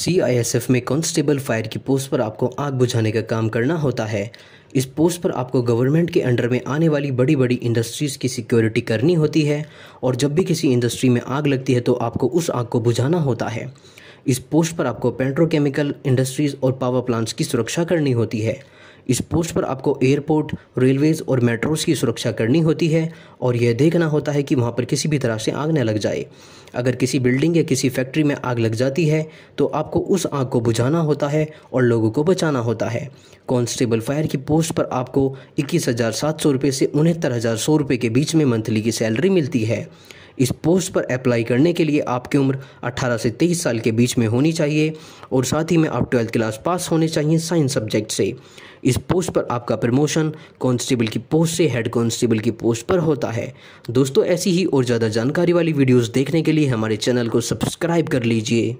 CISF में constable fire की post पर आपको आग बुझाने का काम करना होता है इस पोस्ट पर आपको गवर्नमेंट के अंडर में आने वाली बड़ी बड़ी इंडस्ट्रीज़ की सिक्योरिटी करनी होती है और जब भी किसी इंडस्ट्री में आग लगती है तो आपको उस आग को बुझाना होता है इस पोस्ट पर आपको पेट्रोकेमिकल इंडस्ट्रीज़ और पावर प्लांट्स की सुरक्षा करनी होती है इस पोस्ट पर आपको एयरपोर्ट रेलवेज़ और मेट्रोज़ की सुरक्षा करनी होती है और यह देखना होता है कि वहाँ पर किसी भी तरह से आग न लग जाए अगर किसी बिल्डिंग या किसी फैक्ट्री में आग लग जाती है तो आपको उस आग को बुझाना होता है और लोगों को बचाना होता है कॉन्स्टेबल फायर की पोस्ट पर आपको इक्कीस हज़ार सात सौ रुपये से उनहत्तर हज़ार सौ रुपये के बीच में मंथली की सैलरी मिलती है इस पोस्ट पर अप्लाई करने के लिए आपकी उम्र 18 से 23 साल के बीच में होनी चाहिए और साथ ही में आप ट्वेल्थ क्लास पास होने चाहिए साइंस सब्जेक्ट से इस पोस्ट पर आपका प्रमोशन कांस्टेबल की पोस्ट से हेड कांस्टेबल की पोस्ट पर होता है दोस्तों ऐसी ही और ज़्यादा जानकारी वाली वीडियोज़ देखने के लिए हमारे चैनल को सब्सक्राइब कर लीजिए